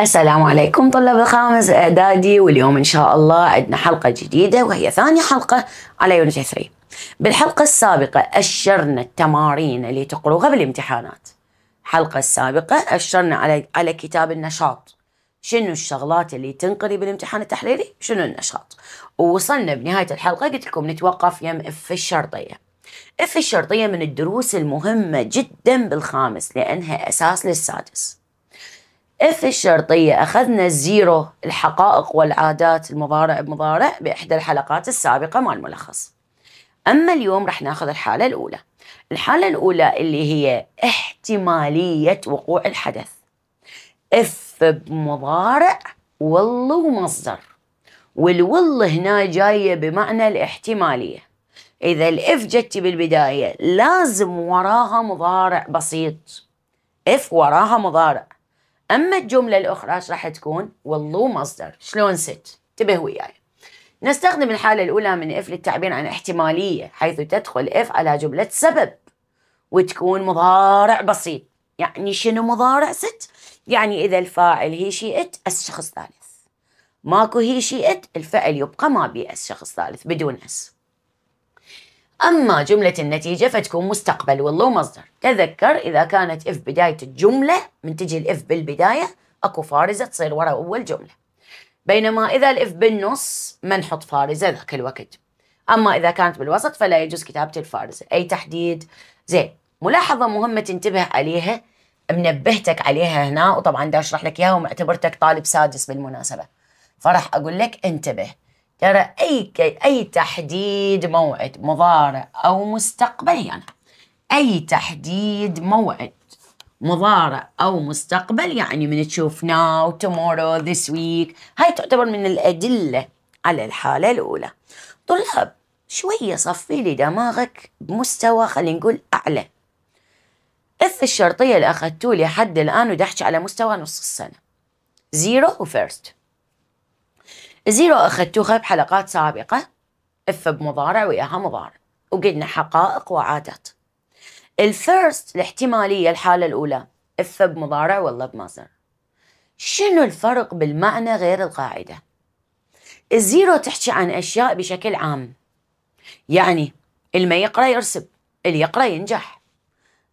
السلام عليكم طلاب الخامس اعدادي واليوم ان شاء الله عندنا حلقه جديده وهي ثاني حلقه على يونت 3 بالحلقه السابقه اشرنا التمارين اللي تقروها بالامتحانات الحلقه السابقه اشرنا على على كتاب النشاط شنو الشغلات اللي تنقري بالامتحان التحريري شنو النشاط ووصلنا بنهايه الحلقه قلت لكم نتوقف يم اف الشرطيه اف الشرطيه من الدروس المهمه جدا بالخامس لانها اساس للسادس اف الشرطية أخذنا الزيرو الحقائق والعادات المضارع بمضارع بإحدى الحلقات السابقة مع الملخص أما اليوم رح ناخذ الحالة الأولى الحالة الأولى اللي هي احتمالية وقوع الحدث اف بمضارع والله ومصدر والول هنا جاية بمعنى الاحتمالية إذا الإف جت بالبداية لازم وراها مضارع بسيط إف وراها مضارع أما الجملة الأخرى راح تكون؟ والله مصدر شلون ست؟ انتبه وياي يعني. نستخدم الحالة الأولى من إف للتعبير عن احتمالية حيث تدخل إف على جملة سبب وتكون مضارع بسيط يعني شنو مضارع ست؟ يعني إذا الفاعل هي أس الشخص ثالث ماكو هي إت الفعل يبقى ما بي الشخص ثالث بدون اس أما جملة النتيجة فتكون مستقبل والله مصدر تذكر إذا كانت إف بداية الجملة من تجي الإف بالبداية أكو فارزة تصير ورا أول جملة بينما إذا الإف بالنص ما نحط فارزة ذاك الوقت أما إذا كانت بالوسط فلا يجوز كتابة الفارزة أي تحديد زين ملاحظة مهمة تنتبه عليها منبهتك عليها هنا وطبعا دا أشرح لك إياها ومعتبرتك طالب سادس بالمناسبة فراح أقول لك انتبه ترى أي أي تحديد موعد مضارع أو مستقبلي يعني أي تحديد موعد مضارع أو مستقبل يعني من تشوف now, tomorrow, this week هاي تعتبر من الأدلة على الحالة الأولى طلاب شوية صفي لي دماغك بمستوى خلينا نقول أعلى إث الشرطية اللي أخذتوه لحد الآن ودحش على مستوى نص السنة زيرو وفيرست زيرو أخذتوها بحلقات سابقة إف بمضارع وياها مضارع وقلنا حقائق وعادات الفيرست الاحتماليه الحاله الاولى اف بمضارع ولا بمصدر شنو الفرق بالمعنى غير القاعده الزيرو تحكي عن اشياء بشكل عام يعني اللي ما يقرا يرسب اللي يقرا ينجح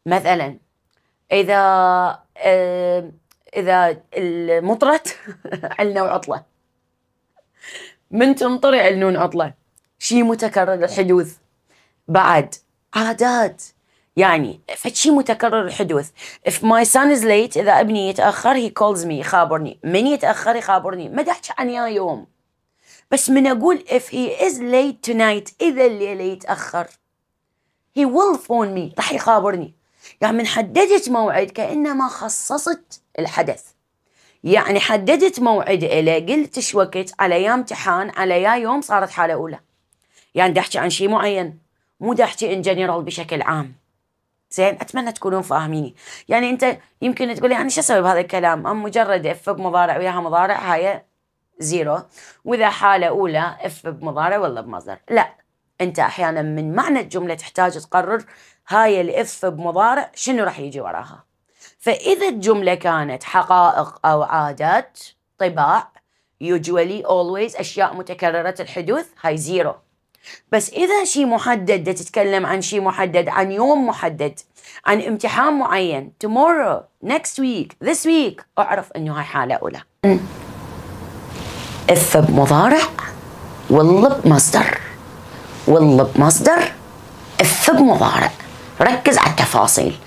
مثلا اذا اذا المطرت علنا وعطله من تمطر علنون عطله شيء متكرر الحدوث بعد عادات يعني فشي متكرر الحدوث if my son is late إذا ابني يتأخر he calls me يخابرني من يتأخر يخابرني ما أحكي عن يا يوم بس من أقول if he is late tonight إذا الليلة يتأخر he will phone me راح يخابرني يعني من حددت موعد كأنما خصصت الحدث يعني حددت موعد إلى قلت ايش وقت على يا امتحان على يا يوم صارت حالة أولى يعني دحكي عن شيء معين مو دحكي ان جنرال بشكل عام زين اتمنى تكونون فاهميني يعني انت يمكن تقولي انا يعني شو اسوي بهذا الكلام ام مجرد اف بمضارع وياها مضارع هاي زيرو واذا حاله اولى اف بمضارع ولا بمصدر لا انت احيانا من معنى الجمله تحتاج تقرر هاي الاف بمضارع شنو راح يجي وراها فاذا الجمله كانت حقائق او عادات طباع usually always اشياء متكرره الحدوث هاي زيرو بس إذا شيء محدد تتكلم عن شيء محدد عن يوم محدد عن امتحان معين tomorrow next week this week أعرف أنه هاي حالة أولى إف بمضارع والله بمصدر والله بمصدر إف بمضارع ركز على التفاصيل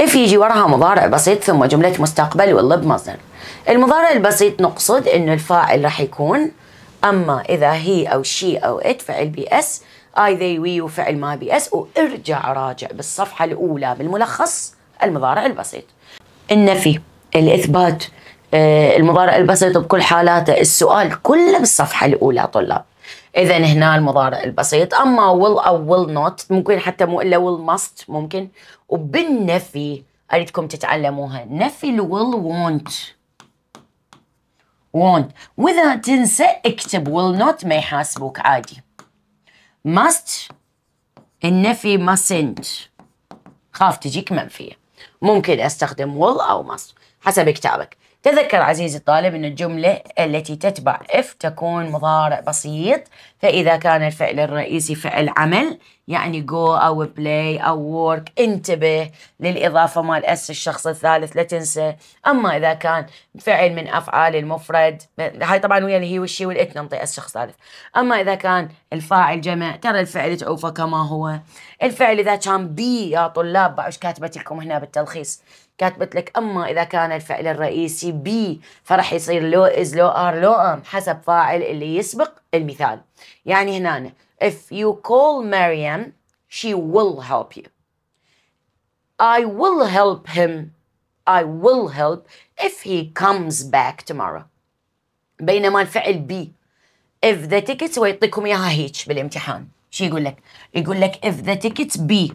إف يجي وراها مضارع بسيط ثم جملة مستقبل والله بمصدر المضارع البسيط نقصد أنه الفاعل راح يكون أما إذا هي أو شي أو إت فعل بي أس اي ذي وي وفعل ما بي اس وارجع راجع بالصفحه الاولى بالملخص المضارع البسيط. النفي، الاثبات، آه، المضارع البسيط بكل حالاته، السؤال كله بالصفحه الاولى طلاب. اذا هنا المضارع البسيط اما will او will not ممكن حتى مو الا will must ممكن وبالنفي اريدكم تتعلموها نفي ال will won't won't واذا تنسى اكتب will not ما يحاسبوك عادي must النفي mustn't خاف تجيك منفية ممكن استخدم will او must حسب كتابك تذكر عزيزي الطالب أن الجملة التي تتبع إف تكون مضارع بسيط فإذا كان الفعل الرئيسي فعل عمل يعني go أو play أو work انتبه للإضافة مال أس الشخص الثالث لا تنسى أما إذا كان فعل من أفعال المفرد هاي طبعا ويا اللي هي والشي والإت ننطي أس شخص ثالث أما إذا كان الفاعل جمع ترى الفعل تعوفه كما هو الفعل إذا كان بي يا طلاب بعد كاتبت لكم هنا بالتلخيص كاتبت لك اما اذا كان الفعل الرئيسي بي فرح يصير لو از لو ار لو ام حسب فاعل اللي يسبق المثال يعني هنا if you call مريم she will help you I will help him I will help if he comes back tomorrow بينما الفعل بي if the tickets ويعطيكم اياها هيك بالامتحان شو يقول لك؟ يقول لك if the tickets be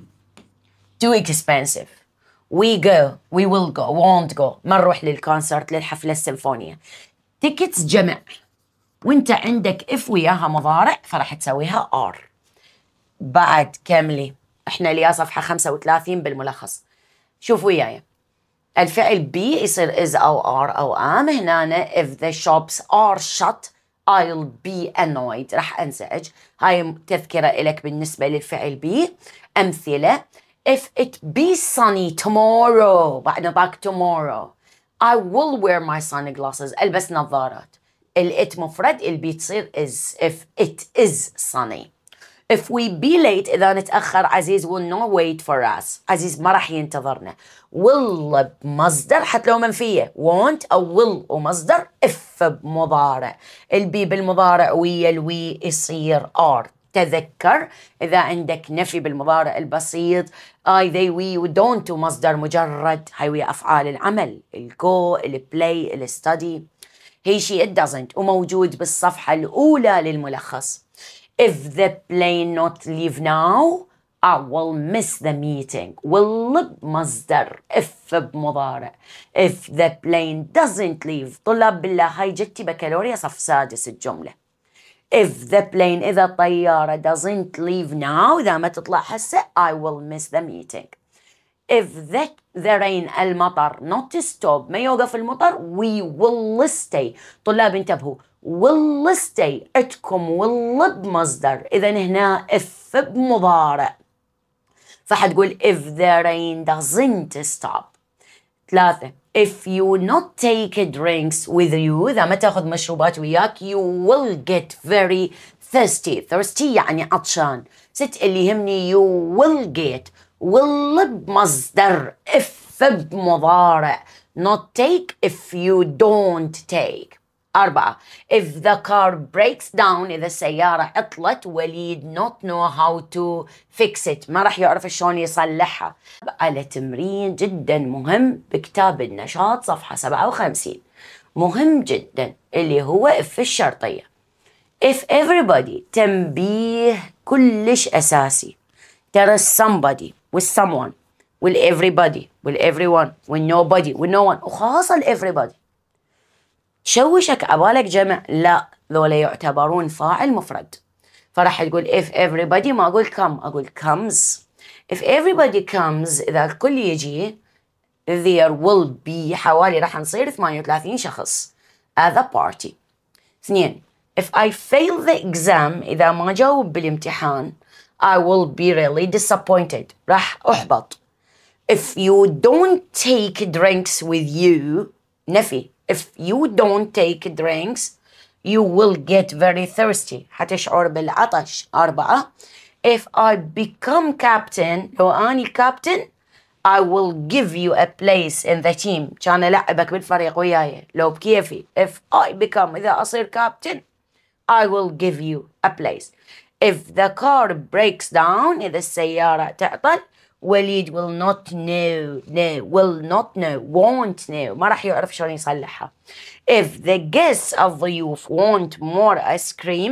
too expensive وي جو وي ويل جو وونت جو ما نروح للكونسرت للحفله السيمفونيه تيكتس جمع وانت عندك اف وياها مضارع فراح تسويها ار بعد كملي احنا ليا صفحه 35 بالملخص شوف وياي الفعل بي يصير از او ار او ام هنا if the shops are shut I'll be annoyed راح انزعج هاي تذكره لك بالنسبه للفعل بي امثله If it be sunny tomorrow بعدنا back tomorrow I will wear my sunglasses ألبس نظارات ال it مفرد ال be تصير is if it is sunny If we be late إذا نتأخر عزيز will not wait for us عزيز ما راح ينتظرنا will بمصدر حتى لو منفية won't أو will ومصدر if بمضارع ال be بالمضارع ويا الوي يصير are تذكر إذا عندك نفي بالمضارع البسيط I they we ودونت مصدر مجرد هاي ويا أفعال العمل الجو البلاي الستدي هي شي it doesn't وموجود بالصفحة الأولى للملخص If the plane not leave now I will miss the meeting will بمصدر if بمضارع if the plane doesn't leave طلاب بالله هاي جتي بكالوريا صف سادس الجمله If the plane إذا الطيارة doesn't leave now إذا ما تطلع هسه I will miss the meeting. If the, the rain المطر not to stop ما يوقف المطر we will stay. طلاب انتبهوا will stay عندكم will بمصدر إذا هنا if بمضارع. فحتقول if the rain doesn't stop. ثلاثة if you not take drinks with you إذا ما تاخذ مشروبات وياك you will get very thirsty thirsty يعني عطشان ست اللي يهمني you will get will بمصدر if بمضارع not take if you don't take أربعة if the car breaks down إذا السيارة عطلت وليد not know how to fix it ما راح يعرف شلون يصلحها على تمرين جدا مهم بكتاب النشاط صفحة 57 مهم جدا اللي هو if الشرطية if everybody تنبيه كلش أساسي ترى somebody someone everybody everyone with nobody with no one وخاصة everybody تشوشك عبالك جمع لا ذولا يعتبرون فاعل مفرد فراح تقول if everybody ما أقول come أقول comes if everybody comes إذا الكل يجي there will be حوالي راح نصير 38 شخص as a party اثنين if I fail the exam إذا ما جاوب بالامتحان I will be really disappointed راح أحبط if you don't take drinks with you نفي if you don't take drinks you will get very thirsty حتشعر بالعطش أربعة if I become captain لو أني captain I will give you a place in the team كان ألعبك بالفريق وياي لو بكيفي if I become إذا أصير captain I will give you a place if the car breaks down إذا السيارة تعطل وليد will not know no will not know won't know ما راح يعرف شلون يصلحها if the guests of the youth want more ice cream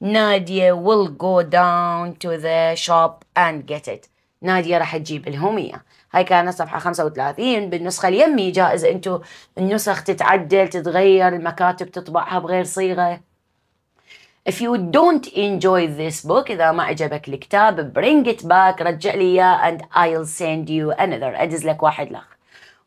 نادية will go down to the shop and get it نادية راح تجيب لهم إياه هاي كانت صفحة 35 بالنسخة اليمي جائز أنتو النسخ تتعدل تتغير المكاتب تطبعها بغير صيغة If you don't enjoy this book إذا ما عجبك الكتاب bring it back رجع لي إياه and I'll send you another أدز لك واحد لخ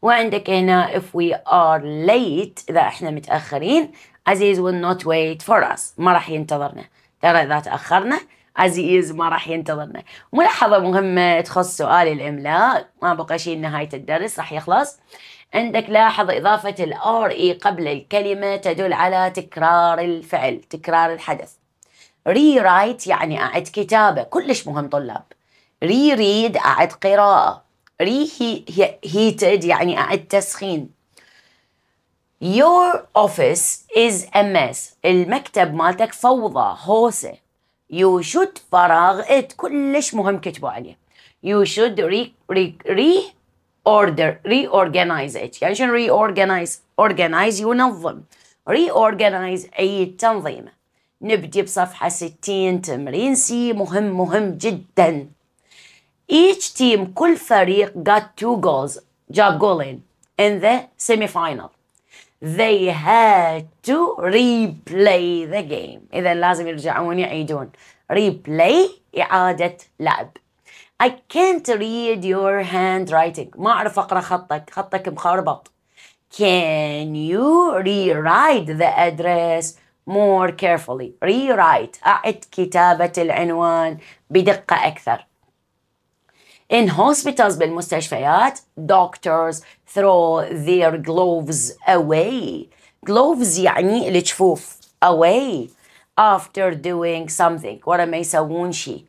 وعندك هنا if we are late إذا إحنا متأخرين Aziz will not wait for us ما راح ينتظرنا ترى إذا تأخرنا Aziz ما راح ينتظرنا ملاحظة مهمة تخص سؤال الإملاء ما بقى شيء نهاية الدرس راح يخلص عندك لاحظ إضافة الـ RE قبل الكلمة تدل على تكرار الفعل تكرار الحدث rewrite يعني أعد كتابة كلش مهم طلاب reread أعد قراءة reheated يعني أعد تسخين Your office is a mess المكتب مالتك فوضى هوسة You should فراغ it كلش مهم كتبوا عليه You should re, re, re order reorganize it يعني شنو reorganize organize ينظم reorganize أي تنظيمه نبدي بصفحة 60 تمرين سي مهم مهم جدا each team كل فريق got two goals جاب جولين in the semi-final they had to replay the game إذا لازم يرجعون يعيدون replay إعادة لعب I can't read your handwriting ما أعرف أقرأ خطك خطك مخربط Can you rewrite the address more carefully rewrite أعد كتابة العنوان بدقة أكثر In hospitals بالمستشفيات doctors throw their gloves away gloves يعني الجفوف away after doing something ورا ما يسوون شيء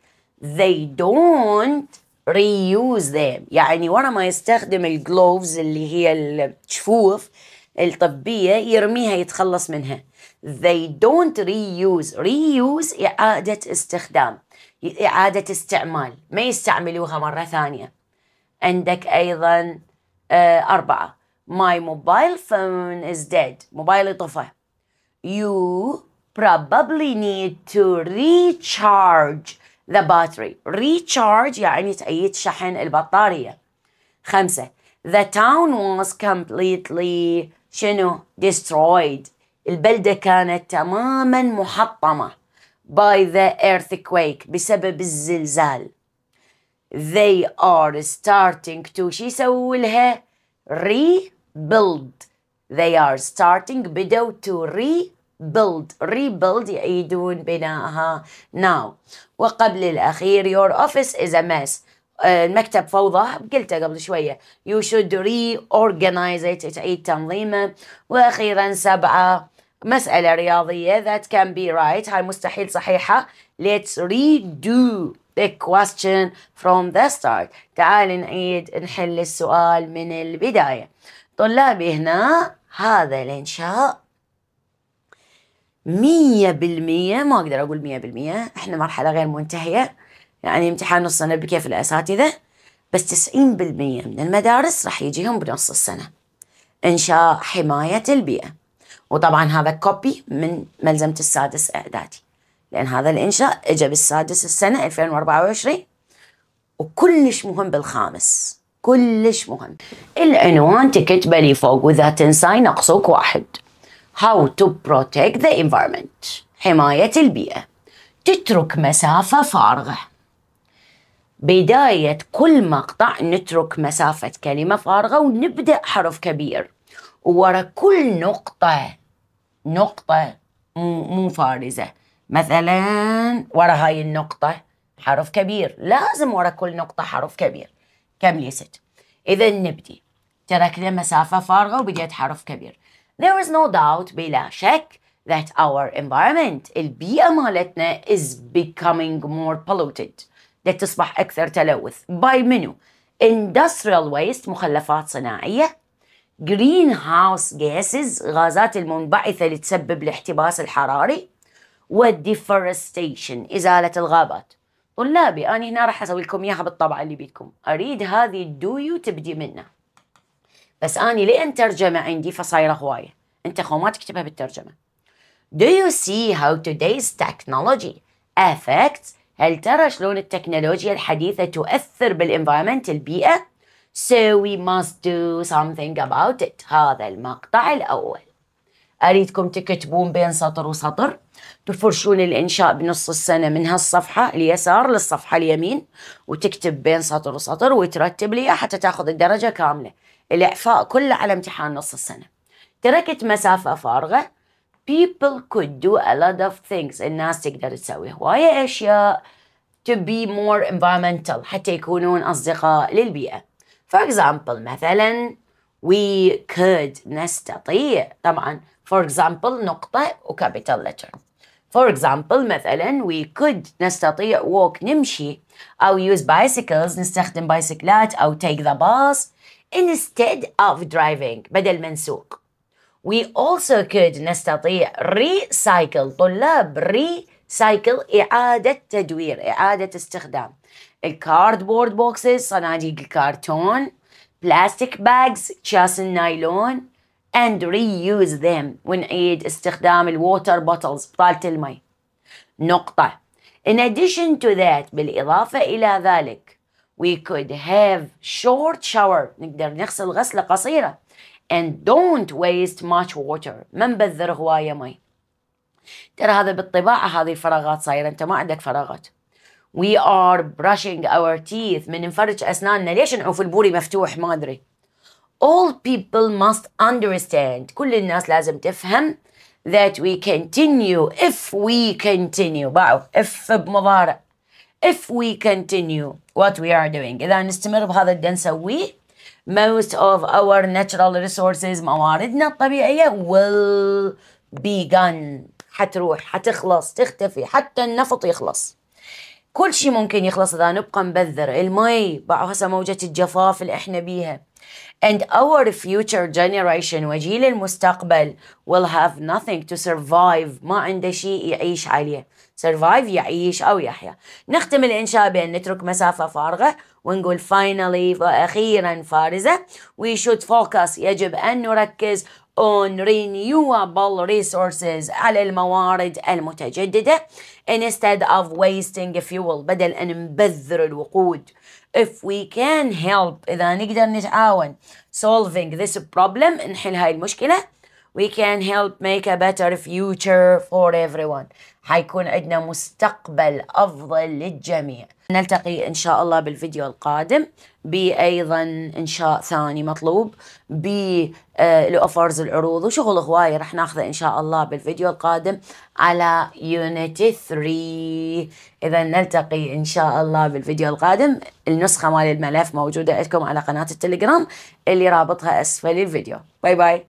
they don't reuse them يعني ورا ما يستخدم الجلوفز اللي هي الشفوف الطبية يرميها يتخلص منها they don't reuse reuse إعادة استخدام إعادة استعمال ما يستعملوها مرة ثانية عندك أيضا آه، أربعة my mobile phone is dead موبايلي طفى you probably need to recharge the battery recharge يعني تعيد شحن البطارية خمسة the town was completely شنو destroyed البلدة كانت تماما محطمة by the earthquake بسبب الزلزال they are starting to شي يسووا لها rebuild they are starting بدوا to rebuild rebuild يعيدون بنائها now وقبل الأخير your office is a mess آه، المكتب فوضى قلتها قبل شوية you should reorganize it تعيد تنظيمه وأخيرا سبعة مسألة رياضية that can be right هاي مستحيل صحيحة let's redo the question from the start تعال نعيد نحل السؤال من البداية طلابي هنا هذا الإنشاء مية بالمية ما أقدر أقول مية بالمية إحنا مرحلة غير منتهية يعني امتحان نص سنة بكيف الأساتذة بس تسعين بالمية من المدارس راح يجيهم بنص السنة إنشاء حماية البيئة وطبعا هذا كوبي من ملزمة السادس إعدادي لأن هذا الإنشاء إجا بالسادس السنة 2024 وكلش مهم بالخامس كلش مهم العنوان تكتبه لي فوق وإذا تنساي نقصوك واحد How to protect the environment حماية البيئة تترك مسافة فارغة بداية كل مقطع نترك مسافة كلمة فارغة ونبدأ حرف كبير وورا كل نقطة نقطة مو فارزة مثلا ورا هاي النقطة حرف كبير لازم ورا كل نقطة حرف كبير كم يا ست إذا نبدي تركنا مسافة فارغة وبديت حرف كبير There is no doubt بلا شك that our environment البيئة مالتنا is becoming more polluted لتصبح أكثر تلوث by منو؟ industrial waste مخلفات صناعية greenhouse gases غازات المنبعثة اللي تسبب الاحتباس الحراري والديفورستيشن إزالة الغابات طلابي أنا هنا راح أسوي لكم إياها بالطبعة اللي بيدكم أريد هذه do you تبدي منها بس اني لان ترجمه عندي فصايره هوايه انت خو ما تكتبها بالترجمه Do you see how today's technology affects هل ترى شلون التكنولوجيا الحديثة تؤثر بالإنفايرمنت البيئة؟ So we must do something about it هذا المقطع الأول أريدكم تكتبون بين سطر وسطر تفرشون الإنشاء بنص السنة من هالصفحة اليسار للصفحة اليمين وتكتب بين سطر وسطر وترتب لي حتى تاخذ الدرجة كاملة الإعفاء كله على امتحان نص السنة تركت مسافة فارغة people could do a lot of things الناس تقدر تسوي هواية أشياء to be more environmental حتى يكونون أصدقاء للبيئة for example مثلا we could نستطيع طبعا for example نقطة وكابيتال letter for example مثلا we could نستطيع walk نمشي أو use bicycles نستخدم بايسكلات أو take the bus instead of driving بدل ما نسوق we also could نستطيع recycle طلاب recycle إعادة تدوير إعادة استخدام الكاردبورد بوكسز صناديق الكرتون بلاستيك باجز كاس النايلون and reuse them ونعيد استخدام الووتر بوتلز بطالة المي نقطة In addition to that بالإضافة إلى ذلك We could have short shower نقدر نغسل غسلة قصيرة and don't waste much water ما نبذر هواية مي ترى هذا بالطباعة هذه فراغات صايرة أنت ما عندك فراغات We are brushing our teeth من نفرج أسناننا ليش نعوف البوري مفتوح ما أدري All people must understand كل الناس لازم تفهم that we continue if we continue باعوا if بمضارع if we continue what we are doing إذا نستمر بهذا اللي نسويه most of our natural resources مواردنا الطبيعية will be gone حتروح حتخلص تختفي حتى النفط يخلص كل شيء ممكن يخلص إذا نبقى نبذر المي بعد هسه موجة الجفاف اللي إحنا بيها and our future generation وجيل المستقبل will have nothing to survive ما عنده شيء يعيش عليه survive يعيش أو يحيا نختم الإنشاء بأن نترك مسافة فارغة ونقول finally وأخيرا فارزة we should focus يجب أن نركز on renewable resources على الموارد المتجددة instead of wasting fuel بدل أن نبذر الوقود if we can help إذا نقدر نتعاون solving this problem نحل هاي المشكلة we can help make a better future for everyone حيكون عندنا مستقبل أفضل للجميع نلتقي إن شاء الله بالفيديو القادم بأيضا إنشاء ثاني مطلوب بالأوفرز آه، العروض وشغل هواية رح ناخذه إن شاء الله بالفيديو القادم على يونيتي 3 إذا نلتقي إن شاء الله بالفيديو القادم النسخة مال الملف موجودة عندكم على قناة التليجرام اللي رابطها أسفل الفيديو باي باي